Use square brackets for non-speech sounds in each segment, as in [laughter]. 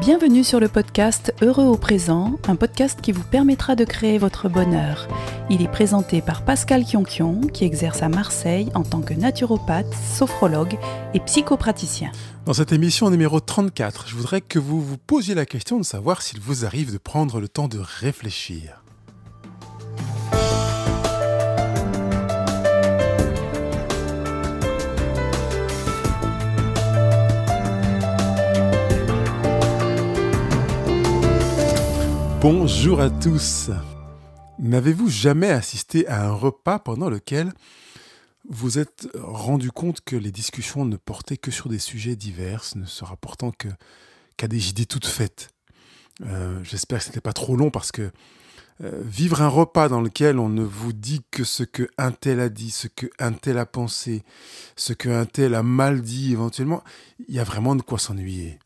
Bienvenue sur le podcast Heureux au présent, un podcast qui vous permettra de créer votre bonheur. Il est présenté par Pascal Kionkion, qui exerce à Marseille en tant que naturopathe, sophrologue et psychopraticien. Dans cette émission numéro 34, je voudrais que vous vous posiez la question de savoir s'il vous arrive de prendre le temps de réfléchir. Bonjour à tous. N'avez-vous jamais assisté à un repas pendant lequel vous êtes rendu compte que les discussions ne portaient que sur des sujets divers, ne se rapportant qu'à des idées toutes faites euh, J'espère que ce n'était pas trop long parce que euh, vivre un repas dans lequel on ne vous dit que ce que un tel a dit, ce que un tel a pensé, ce que un tel a mal dit éventuellement, il y a vraiment de quoi s'ennuyer.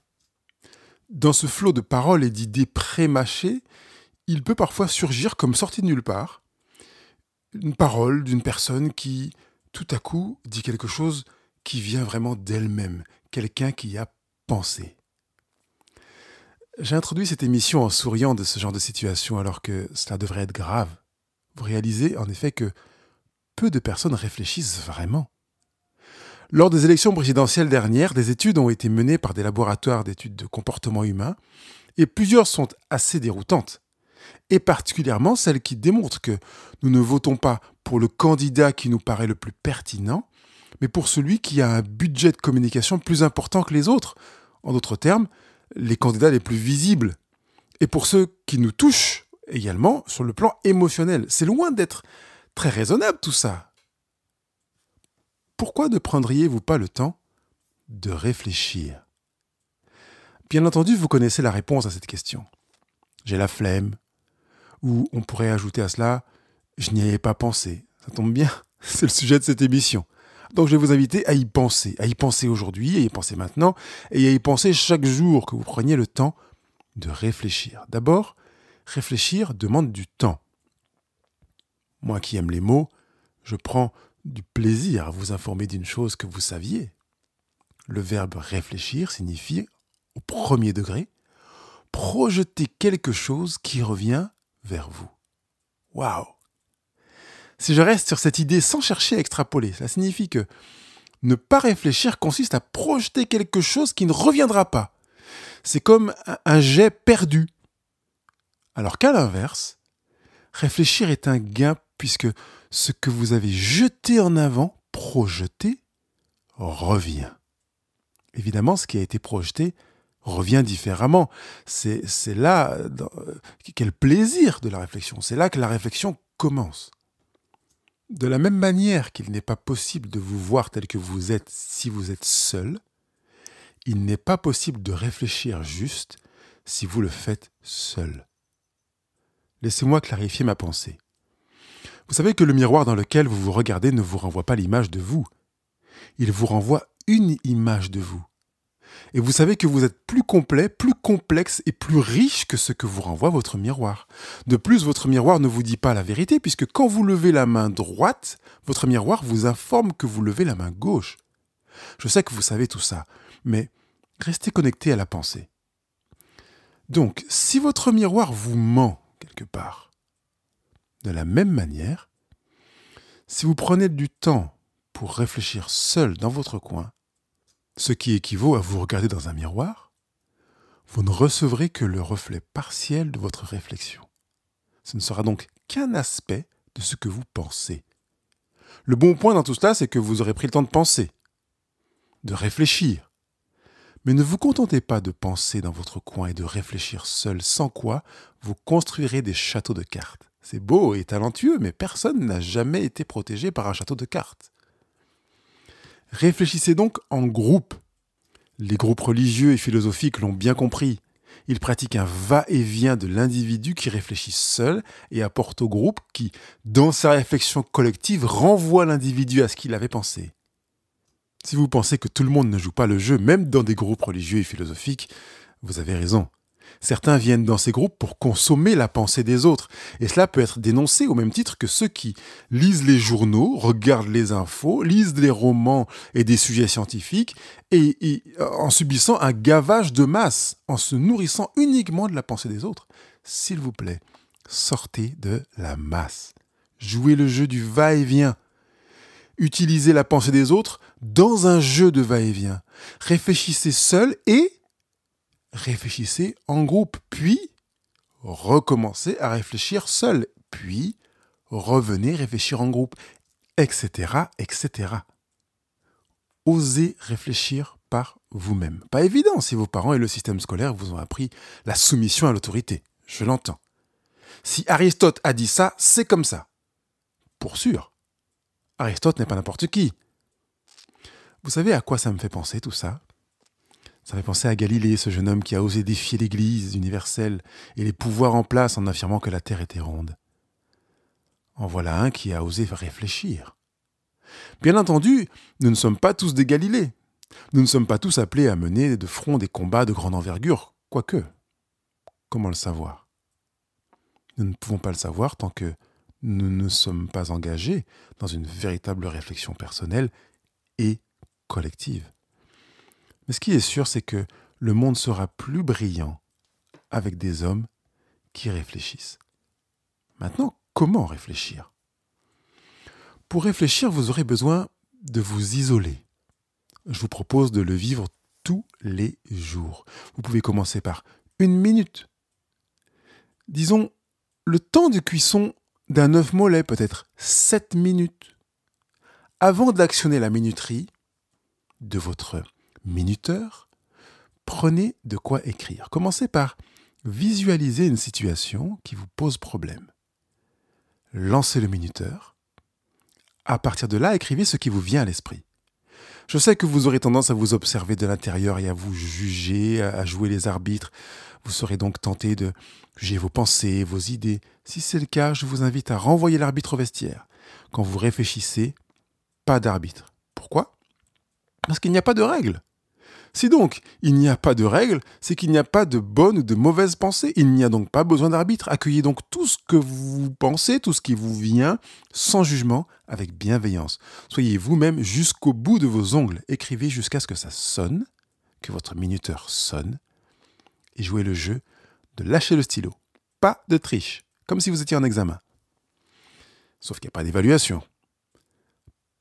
Dans ce flot de paroles et d'idées prémâchées, il peut parfois surgir comme sorti de nulle part une parole d'une personne qui, tout à coup, dit quelque chose qui vient vraiment d'elle-même, quelqu'un qui a pensé. J'ai introduit cette émission en souriant de ce genre de situation alors que cela devrait être grave. Vous réalisez en effet que peu de personnes réfléchissent vraiment. Lors des élections présidentielles dernières, des études ont été menées par des laboratoires d'études de comportement humain, et plusieurs sont assez déroutantes, et particulièrement celles qui démontrent que nous ne votons pas pour le candidat qui nous paraît le plus pertinent, mais pour celui qui a un budget de communication plus important que les autres, en d'autres termes, les candidats les plus visibles, et pour ceux qui nous touchent également sur le plan émotionnel. C'est loin d'être très raisonnable tout ça pourquoi ne prendriez-vous pas le temps de réfléchir Bien entendu, vous connaissez la réponse à cette question. J'ai la flemme. Ou on pourrait ajouter à cela, je n'y avais pas pensé. Ça tombe bien, [laughs] c'est le sujet de cette émission. Donc je vais vous inviter à y penser, à y penser aujourd'hui, à y penser maintenant, et à y penser chaque jour que vous preniez le temps de réfléchir. D'abord, réfléchir demande du temps. Moi qui aime les mots, je prends du plaisir à vous informer d'une chose que vous saviez. Le verbe réfléchir signifie, au premier degré, projeter quelque chose qui revient vers vous. Waouh Si je reste sur cette idée sans chercher à extrapoler, cela signifie que ne pas réfléchir consiste à projeter quelque chose qui ne reviendra pas. C'est comme un jet perdu. Alors qu'à l'inverse, réfléchir est un gain puisque ce que vous avez jeté en avant, projeté, revient. Évidemment, ce qui a été projeté revient différemment. C'est là, euh, quel plaisir de la réflexion, c'est là que la réflexion commence. De la même manière qu'il n'est pas possible de vous voir tel que vous êtes si vous êtes seul, il n'est pas possible de réfléchir juste si vous le faites seul. Laissez-moi clarifier ma pensée. Vous savez que le miroir dans lequel vous vous regardez ne vous renvoie pas l'image de vous. Il vous renvoie une image de vous. Et vous savez que vous êtes plus complet, plus complexe et plus riche que ce que vous renvoie votre miroir. De plus, votre miroir ne vous dit pas la vérité, puisque quand vous levez la main droite, votre miroir vous informe que vous levez la main gauche. Je sais que vous savez tout ça, mais restez connecté à la pensée. Donc, si votre miroir vous ment quelque part, de la même manière, si vous prenez du temps pour réfléchir seul dans votre coin, ce qui équivaut à vous regarder dans un miroir, vous ne recevrez que le reflet partiel de votre réflexion. Ce ne sera donc qu'un aspect de ce que vous pensez. Le bon point dans tout cela, c'est que vous aurez pris le temps de penser, de réfléchir. Mais ne vous contentez pas de penser dans votre coin et de réfléchir seul, sans quoi vous construirez des châteaux de cartes. C'est beau et talentueux, mais personne n'a jamais été protégé par un château de cartes. Réfléchissez donc en groupe. Les groupes religieux et philosophiques l'ont bien compris. Ils pratiquent un va-et-vient de l'individu qui réfléchit seul et apporte au groupe qui, dans sa réflexion collective, renvoie l'individu à ce qu'il avait pensé. Si vous pensez que tout le monde ne joue pas le jeu, même dans des groupes religieux et philosophiques, vous avez raison. Certains viennent dans ces groupes pour consommer la pensée des autres, et cela peut être dénoncé au même titre que ceux qui lisent les journaux, regardent les infos, lisent des romans et des sujets scientifiques, et, euh, en subissant un gavage de masse, en se nourrissant uniquement de la pensée des autres. S'il vous plaît, sortez de la masse. Jouez le jeu du va-et-vient. Utilisez la pensée des autres dans un jeu de va-et-vient. Réfléchissez seul et réfléchissez en groupe, puis recommencez à réfléchir seul, puis revenez réfléchir en groupe, etc., etc. Osez réfléchir par vous-même. Pas évident si vos parents et le système scolaire vous ont appris la soumission à l'autorité. Je l'entends. Si Aristote a dit ça, c'est comme ça. Pour sûr. Aristote n'est pas n'importe qui. Vous savez à quoi ça me fait penser tout ça ça fait penser à Galilée, ce jeune homme qui a osé défier l'Église universelle et les pouvoirs en place en affirmant que la Terre était ronde. En voilà un qui a osé réfléchir. Bien entendu, nous ne sommes pas tous des Galilées. Nous ne sommes pas tous appelés à mener de front des combats de grande envergure, quoique. Comment le savoir Nous ne pouvons pas le savoir tant que nous ne sommes pas engagés dans une véritable réflexion personnelle et collective. Mais ce qui est sûr, c'est que le monde sera plus brillant avec des hommes qui réfléchissent. Maintenant, comment réfléchir Pour réfléchir, vous aurez besoin de vous isoler. Je vous propose de le vivre tous les jours. Vous pouvez commencer par une minute. Disons, le temps de cuisson d'un œuf mollet peut être 7 minutes. Avant d'actionner la minuterie de votre minuteur, prenez de quoi écrire. Commencez par visualiser une situation qui vous pose problème. Lancez le minuteur. À partir de là, écrivez ce qui vous vient à l'esprit. Je sais que vous aurez tendance à vous observer de l'intérieur et à vous juger, à jouer les arbitres. Vous serez donc tenté de juger vos pensées, vos idées. Si c'est le cas, je vous invite à renvoyer l'arbitre au vestiaire. Quand vous réfléchissez, pas d'arbitre. Pourquoi Parce qu'il n'y a pas de règles. Si donc il n'y a pas de règles, c'est qu'il n'y a pas de bonne ou de mauvaise pensée. Il n'y a donc pas besoin d'arbitre. Accueillez donc tout ce que vous pensez, tout ce qui vous vient, sans jugement, avec bienveillance. Soyez vous-même jusqu'au bout de vos ongles. Écrivez jusqu'à ce que ça sonne, que votre minuteur sonne, et jouez le jeu de lâcher le stylo. Pas de triche, comme si vous étiez en examen. Sauf qu'il n'y a pas d'évaluation.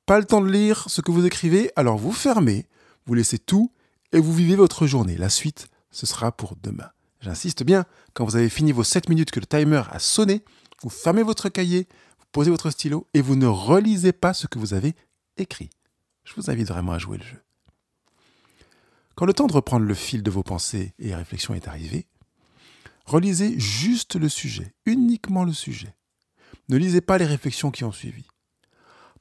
Pas le temps de lire ce que vous écrivez, alors vous fermez, vous laissez tout et vous vivez votre journée. La suite, ce sera pour demain. J'insiste bien, quand vous avez fini vos 7 minutes que le timer a sonné, vous fermez votre cahier, vous posez votre stylo et vous ne relisez pas ce que vous avez écrit. Je vous invite vraiment à jouer le jeu. Quand le temps de reprendre le fil de vos pensées et réflexions est arrivé, relisez juste le sujet, uniquement le sujet. Ne lisez pas les réflexions qui ont suivi.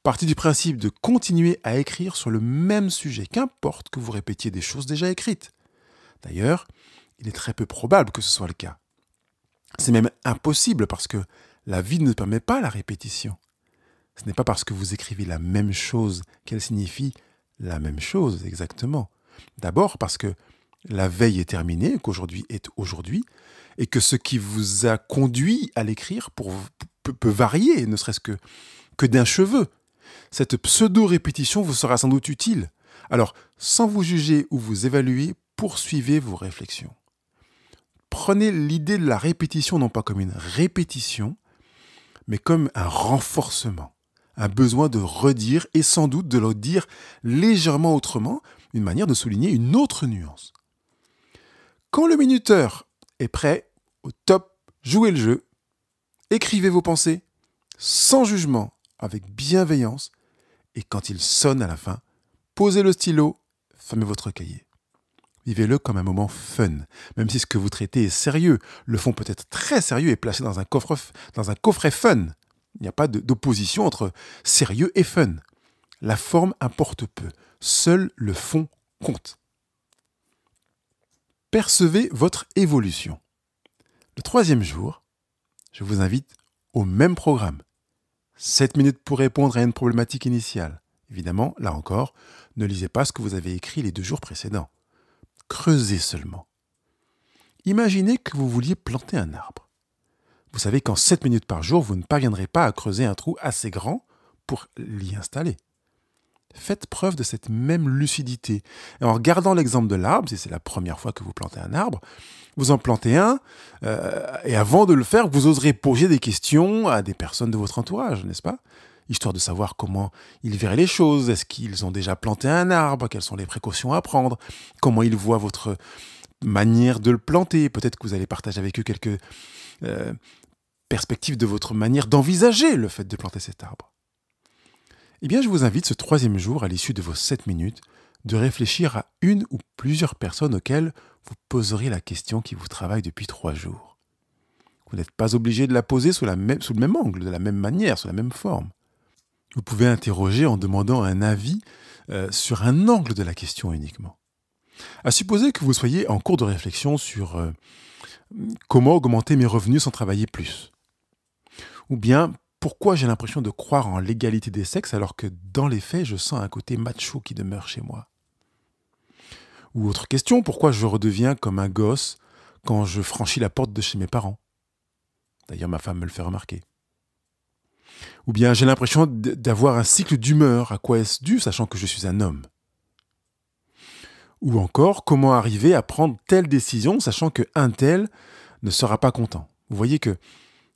Parti du principe de continuer à écrire sur le même sujet, qu'importe que vous répétiez des choses déjà écrites. D'ailleurs, il est très peu probable que ce soit le cas. C'est même impossible parce que la vie ne permet pas la répétition. Ce n'est pas parce que vous écrivez la même chose qu'elle signifie la même chose exactement. D'abord parce que la veille est terminée, qu'aujourd'hui est aujourd'hui, et que ce qui vous a conduit à l'écrire peut, varier, ne serait-ce que, que d'un cheveu. Cette pseudo-répétition vous sera sans doute utile. Alors, sans vous juger ou vous évaluer, poursuivez vos réflexions. Prenez l'idée de la répétition non pas comme une répétition, mais comme un renforcement, un besoin de redire et sans doute de le dire légèrement autrement, une manière de souligner une autre nuance. Quand le minuteur est prêt, au top, jouez le jeu, écrivez vos pensées, sans jugement, avec bienveillance, et quand il sonne à la fin, posez le stylo, fermez votre cahier. Vivez-le comme un moment fun, même si ce que vous traitez est sérieux. Le fond peut être très sérieux et placé dans un, coffret fun. Il n'y a pas d'opposition entre sérieux et fun. La forme importe peu, seul le fond compte. Percevez votre évolution. Le troisième jour, je vous invite au même programme. 7 minutes pour répondre à une problématique initiale. Évidemment, là encore, ne lisez pas ce que vous avez écrit les deux jours précédents. Creusez seulement. Imaginez que vous vouliez planter un arbre. Vous savez qu'en 7 minutes par jour, vous ne parviendrez pas à creuser un trou assez grand pour l'y installer faites preuve de cette même lucidité. en regardant l'exemple de l'arbre, si c'est la première fois que vous plantez un arbre, vous en plantez un, euh, et avant de le faire, vous oserez poser des questions à des personnes de votre entourage, n'est-ce pas Histoire de savoir comment ils verraient les choses, est-ce qu'ils ont déjà planté un arbre, quelles sont les précautions à prendre, comment ils voient votre manière de le planter, peut-être que vous allez partager avec eux quelques euh, perspectives de votre manière d'envisager le fait de planter cet arbre. Eh bien, je vous invite ce troisième jour, à l'issue de vos 7 minutes, de réfléchir à une ou plusieurs personnes auxquelles vous poserez la question qui vous travaille depuis trois jours. Vous n'êtes pas obligé de la poser sous, le même angle, de la même manière, sous la même forme. Vous pouvez interroger en demandant un avis euh, sur un angle de la question uniquement. À supposer que vous soyez en cours de réflexion sur euh, comment augmenter mes revenus sans travailler plus. Ou bien pourquoi j'ai l'impression de croire en l'égalité des sexes alors que dans les faits, je sens un côté macho qui demeure chez moi Ou autre question, pourquoi je redeviens comme un gosse quand je franchis la porte de chez mes parents D'ailleurs, ma femme me le fait remarquer. Ou bien j'ai l'impression d'avoir un cycle d'humeur, à quoi est-ce dû, sachant que je suis un homme Ou encore, comment arriver à prendre telle décision, sachant que un tel ne sera pas content Vous voyez que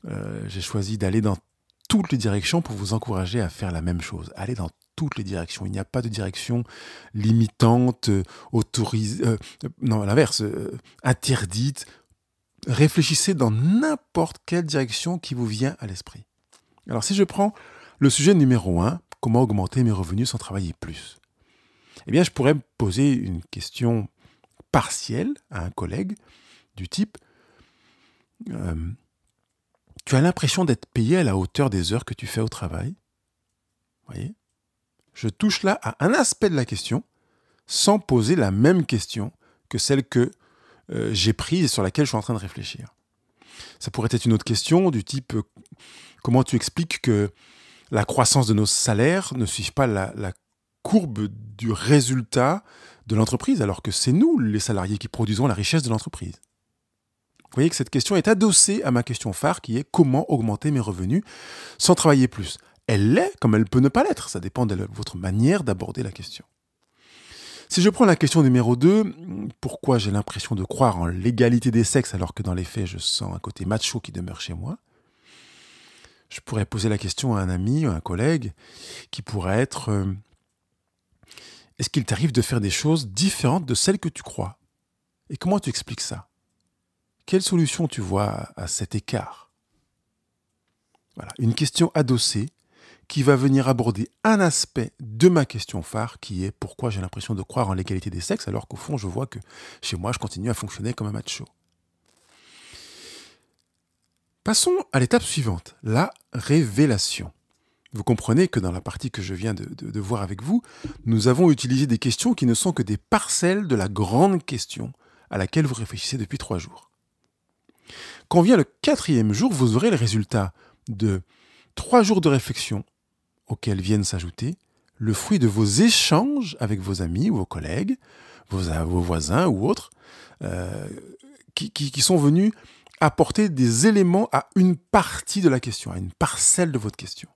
euh, j'ai choisi d'aller dans toutes les directions pour vous encourager à faire la même chose. Allez dans toutes les directions. Il n'y a pas de direction limitante, euh, autorisée, euh, euh, non, non, l'inverse, interdite. Réfléchissez dans n'importe quelle direction qui vous vient à l'esprit. Alors si je prends le sujet numéro 1, comment augmenter mes revenus sans travailler plus Eh bien, je pourrais poser une question partielle à un collègue du type, tu as l'impression d'être payé à la hauteur des heures que tu fais au travail. Voyez Je touche là à un aspect de la question sans poser la même question que celle que euh, j'ai prise et sur laquelle je suis en train de réfléchir. Ça pourrait être une autre question du type euh, comment tu expliques que la croissance de nos salaires ne suit pas la courbe du résultat de l'entreprise alors que c'est nous les salariés qui produisons la richesse de l'entreprise. Vous voyez que cette question est adossée à ma question phare qui est comment augmenter mes revenus sans travailler plus. Elle l'est comme elle peut ne pas l'être, ça dépend de votre manière d'aborder la question. Si je prends la question numéro 2, pourquoi j'ai l'impression de croire en l'égalité des sexes alors que dans les faits je sens un côté macho qui demeure chez moi Je pourrais poser la question à un ami ou un collègue qui pourrait être euh, Est-ce qu'il t'arrive de faire des choses différentes de celles que tu crois Et comment tu expliques ça quelle solution tu vois à cet écart Voilà, une question adossée qui va venir aborder un aspect de ma question phare qui est pourquoi j'ai l'impression de croire en l'égalité des sexes alors qu'au fond je vois que chez moi je continue à fonctionner comme un macho. Passons à l'étape suivante, la révélation. Vous comprenez que dans la partie que je viens de, de, voir avec vous, nous avons utilisé des questions qui ne sont que des parcelles de la grande question à laquelle vous réfléchissez depuis trois jours. Quand vient le quatrième jour, vous aurez le résultat de trois jours de réflexion auxquels viennent s'ajouter le fruit de vos échanges avec vos amis ou vos collègues, vos, euh, voisins ou autres, euh, qui sont venus apporter des éléments à une partie de la question, à une parcelle de votre question.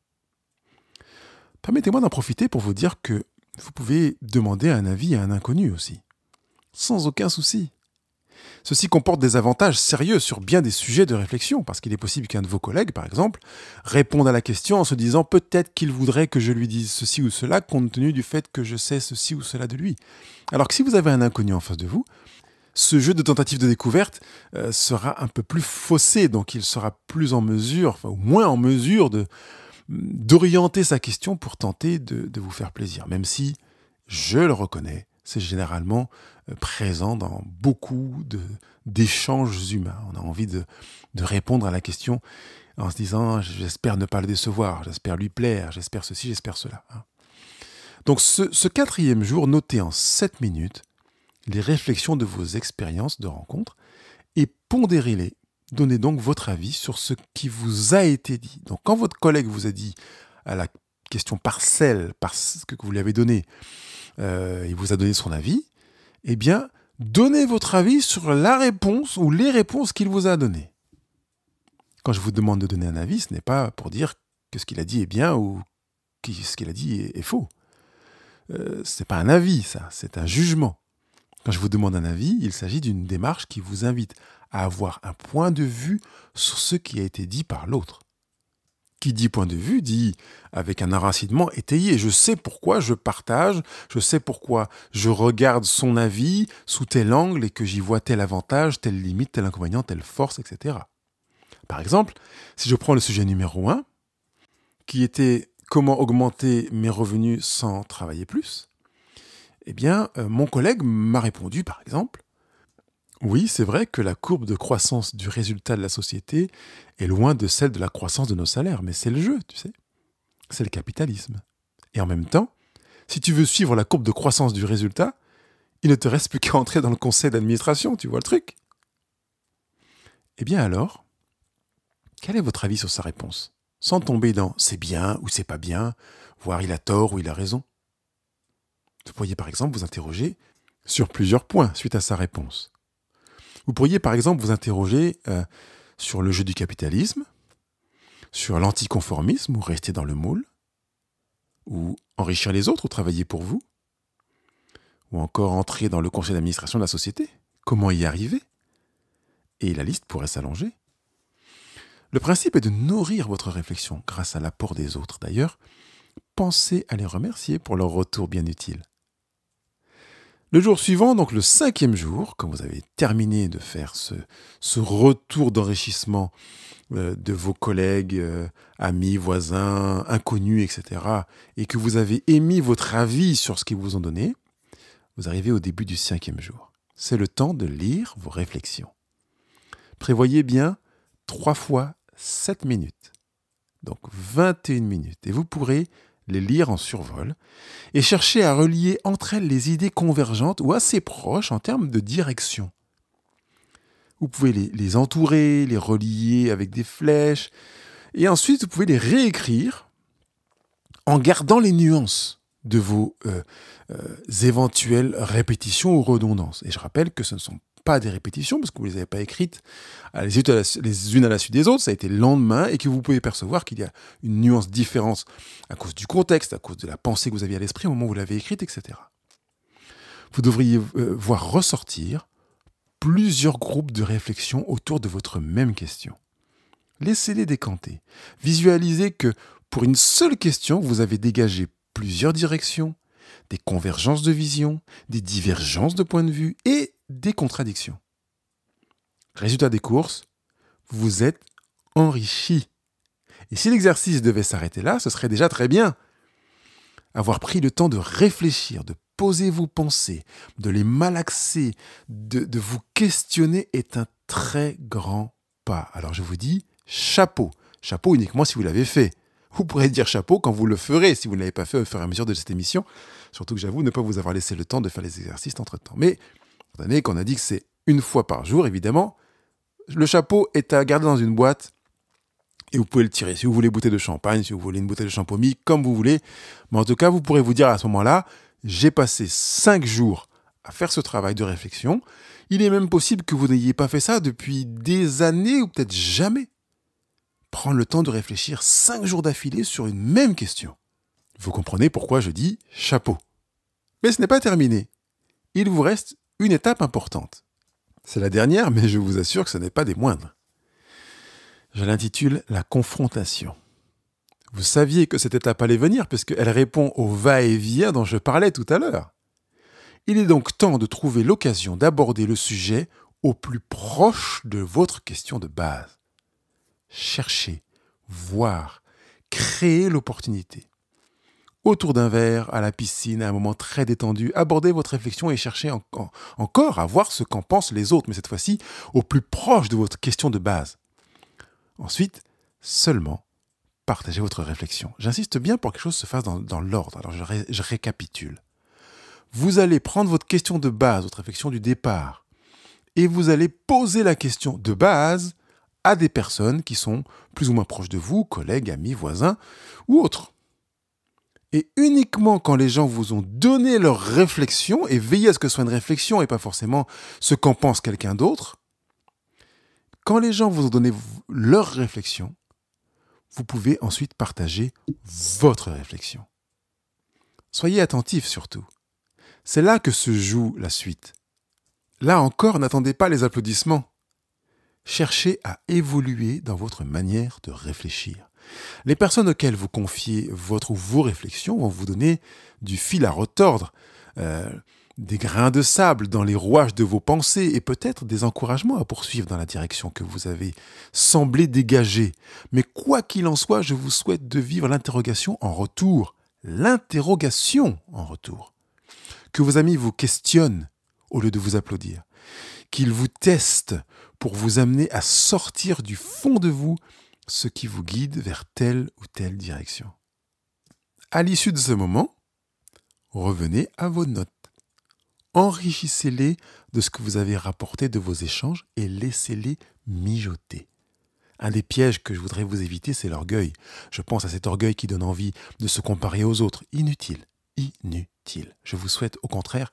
Permettez-moi d'en profiter pour vous dire que vous pouvez demander un avis à un inconnu aussi, sans aucun souci. Ceci comporte des avantages sérieux sur bien des sujets de réflexion, parce qu'il est possible qu'un de vos collègues, par exemple, réponde à la question en se disant peut-être qu'il voudrait que je lui dise ceci ou cela compte tenu du fait que je sais ceci ou cela de lui. Alors que si vous avez un inconnu en face de vous, ce jeu de tentative de découverte euh, sera un peu plus faussé, donc il sera plus en mesure, ou moins en mesure d'orienter sa question pour tenter de vous faire plaisir, même si, je le reconnais, c'est généralement euh, présent dans beaucoup d'échanges humains. On a envie de, répondre à la question en se disant j'espère ne pas le décevoir, j'espère lui plaire, j'espère ceci, j'espère cela. Hein. Donc ce, quatrième jour, notez en 7 minutes les réflexions de vos expériences de rencontre et pondérez-les. Donnez donc votre avis sur ce qui vous a été dit. Donc quand votre collègue vous a dit à la question parcelle parce que vous lui avez donné, euh, il vous a donné son avis, eh bien, donnez votre avis sur la réponse ou les réponses qu'il vous a données. Quand je vous demande de donner un avis, ce n'est pas pour dire que ce qu'il a dit est bien ou que ce qu'il a dit est, faux. Euh, ce n'est pas un avis, ça, c'est un jugement. Quand je vous demande un avis, il s'agit d'une démarche qui vous invite à avoir un point de vue sur ce qui a été dit par l'autre qui dit point de vue dit avec un enracinement étayé. Je sais pourquoi je partage, je sais pourquoi je regarde son avis sous tel angle et que j'y vois tel avantage, telle limite, tel inconvénient, telle force, etc. Par exemple, si je prends le sujet numéro 1, qui était comment augmenter mes revenus sans travailler plus, eh bien, euh, mon collègue m'a répondu, par exemple, oui, c'est vrai que la courbe de croissance du résultat de la société est loin de celle de la croissance de nos salaires, mais c'est le jeu, tu sais. C'est le capitalisme. Et en même temps, si tu veux suivre la courbe de croissance du résultat, il ne te reste plus qu'à entrer dans le conseil d'administration, tu vois le truc. Eh bien alors, quel est votre avis sur sa réponse Sans tomber dans c'est bien ou c'est pas bien, voire il a tort ou il a raison. Vous pourriez par exemple vous interroger sur plusieurs points suite à sa réponse. Vous pourriez par exemple vous interroger euh, sur le jeu du capitalisme, sur l'anticonformisme ou rester dans le moule, ou enrichir les autres ou travailler pour vous, ou encore entrer dans le conseil d'administration de la société. Comment y arriver Et la liste pourrait s'allonger. Le principe est de nourrir votre réflexion grâce à l'apport des autres. D'ailleurs, pensez à les remercier pour leur retour bien utile. Le jour suivant, donc le cinquième jour, quand vous avez terminé de faire ce, retour d'enrichissement euh, de vos collègues, euh, amis, voisins, inconnus, etc., et que vous avez émis votre avis sur ce qu'ils vous ont donné, vous arrivez au début du cinquième jour. C'est le temps de lire vos réflexions. Prévoyez bien trois fois 7 minutes, donc 21 minutes, et vous pourrez les lire en survol, et chercher à relier entre elles les idées convergentes ou assez proches en termes de direction. Vous pouvez les, entourer, les relier avec des flèches, et ensuite vous pouvez les réécrire en gardant les nuances de vos euh, euh, éventuelles répétitions ou redondances. Et je rappelle que ce ne sont pas des répétitions, parce que vous ne les avez pas écrites euh, les unes, à la, suite des autres, ça a été le lendemain, et que vous pouvez percevoir qu'il y a une nuance différente à cause du contexte, à cause de la pensée que vous aviez à l'esprit au moment où vous l'avez écrite, etc. Vous devriez euh, voir ressortir plusieurs groupes de réflexion autour de votre même question. Laissez-les décanter. Visualisez que pour une seule question, vous avez dégagé plusieurs directions, des convergences de vision, des divergences de points de vue et des contradictions. Résultat des courses, vous êtes enrichi. Et si l'exercice devait s'arrêter là, ce serait déjà très bien. Avoir pris le temps de réfléchir, de poser vos pensées, de les malaxer, de, de vous questionner est un très grand pas. Alors je vous dis chapeau. Chapeau uniquement si vous l'avez fait. Vous pourrez dire chapeau quand vous le ferez, si vous ne l'avez pas fait au fur et à mesure de cette émission. Surtout que j'avoue ne pas vous avoir laissé le temps de faire les exercices entre-temps. Mais, étant donné qu'on a dit que c'est une fois par jour, évidemment, le chapeau est à garder dans une boîte et vous pouvez le tirer. Si vous voulez une bouteille de champagne, si vous voulez une bouteille de shampoing, comme vous voulez. Mais en tout cas, vous pourrez vous dire à ce moment-là, j'ai passé cinq jours à faire ce travail de réflexion. Il est même possible que vous n'ayez pas fait ça depuis des années ou peut-être jamais. Prendre le temps de réfléchir cinq jours d'affilée sur une même question. Vous comprenez pourquoi je dis chapeau. Mais ce n'est pas terminé. Il vous reste une étape importante. C'est la dernière, mais je vous assure que ce n'est pas des moindres. Je l'intitule La confrontation. Vous saviez que cette étape allait venir puisqu'elle répond au va-et-vient dont je parlais tout à l'heure. Il est donc temps de trouver l'occasion d'aborder le sujet au plus proche de votre question de base. Cherchez, voir, créer l'opportunité autour d'un verre, à la piscine, à un moment très détendu, abordez votre réflexion et cherchez encore à voir ce qu'en pensent les autres, mais cette fois-ci au plus proche de votre question de base. Ensuite, seulement partagez votre réflexion. J'insiste bien pour que quelque chose se fasse dans, l'ordre, alors je récapitule. Vous allez prendre votre question de base, votre réflexion du départ, et vous allez poser la question de base à des personnes qui sont plus ou moins proches de vous, collègues, amis, voisins ou autres. Et uniquement quand les gens vous ont donné leur réflexion, et veillez à ce que ce soit une réflexion et pas forcément ce qu'en pense quelqu'un d'autre, quand les gens vous ont donné leur réflexion, vous pouvez ensuite partager votre réflexion. Soyez attentifs surtout. C'est là que se joue la suite. Là encore, n'attendez pas les applaudissements. Cherchez à évoluer dans votre manière de réfléchir. Les personnes auxquelles vous confiez votre ou vos réflexions vont vous donner du fil à retordre, euh, des grains de sable dans les rouages de vos pensées et peut-être des encouragements à poursuivre dans la direction que vous avez semblé dégager. Mais quoi qu'il en soit, je vous souhaite de vivre l'interrogation en retour. L'interrogation en retour. Que vos amis vous questionnent au lieu de vous applaudir. Qu'ils vous testent pour vous amener à sortir du fond de vous ce qui vous guide vers telle ou telle direction. À l'issue de ce moment, revenez à vos notes. Enrichissez-les de ce que vous avez rapporté de vos échanges et laissez-les mijoter. Un des pièges que je voudrais vous éviter, c'est l'orgueil. Je pense à cet orgueil qui donne envie de se comparer aux autres. Inutile, inutile. Je vous souhaite au contraire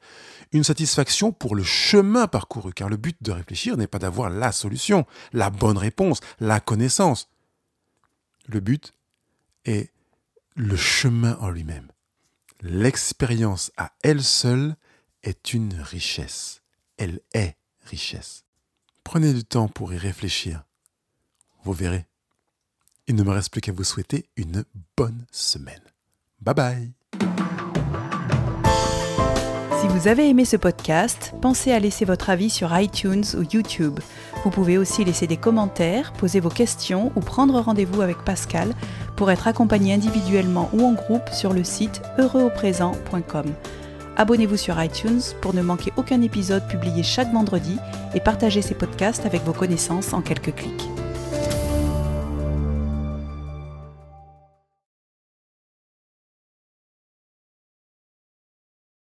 une satisfaction pour le chemin parcouru, car le but de réfléchir n'est pas d'avoir la solution, la bonne réponse, la connaissance le but est le chemin en lui-même. L'expérience à elle seule est une richesse. Elle est richesse. Prenez du temps pour y réfléchir. Vous verrez. Il ne me reste plus qu'à vous souhaiter une bonne semaine. Bye bye si vous avez aimé ce podcast, pensez à laisser votre avis sur iTunes ou YouTube. Vous pouvez aussi laisser des commentaires, poser vos questions ou prendre rendez-vous avec Pascal pour être accompagné individuellement ou en groupe sur le site heureuxauprésent.com. Abonnez-vous sur iTunes pour ne manquer aucun épisode publié chaque vendredi et partagez ces podcasts avec vos connaissances en quelques clics.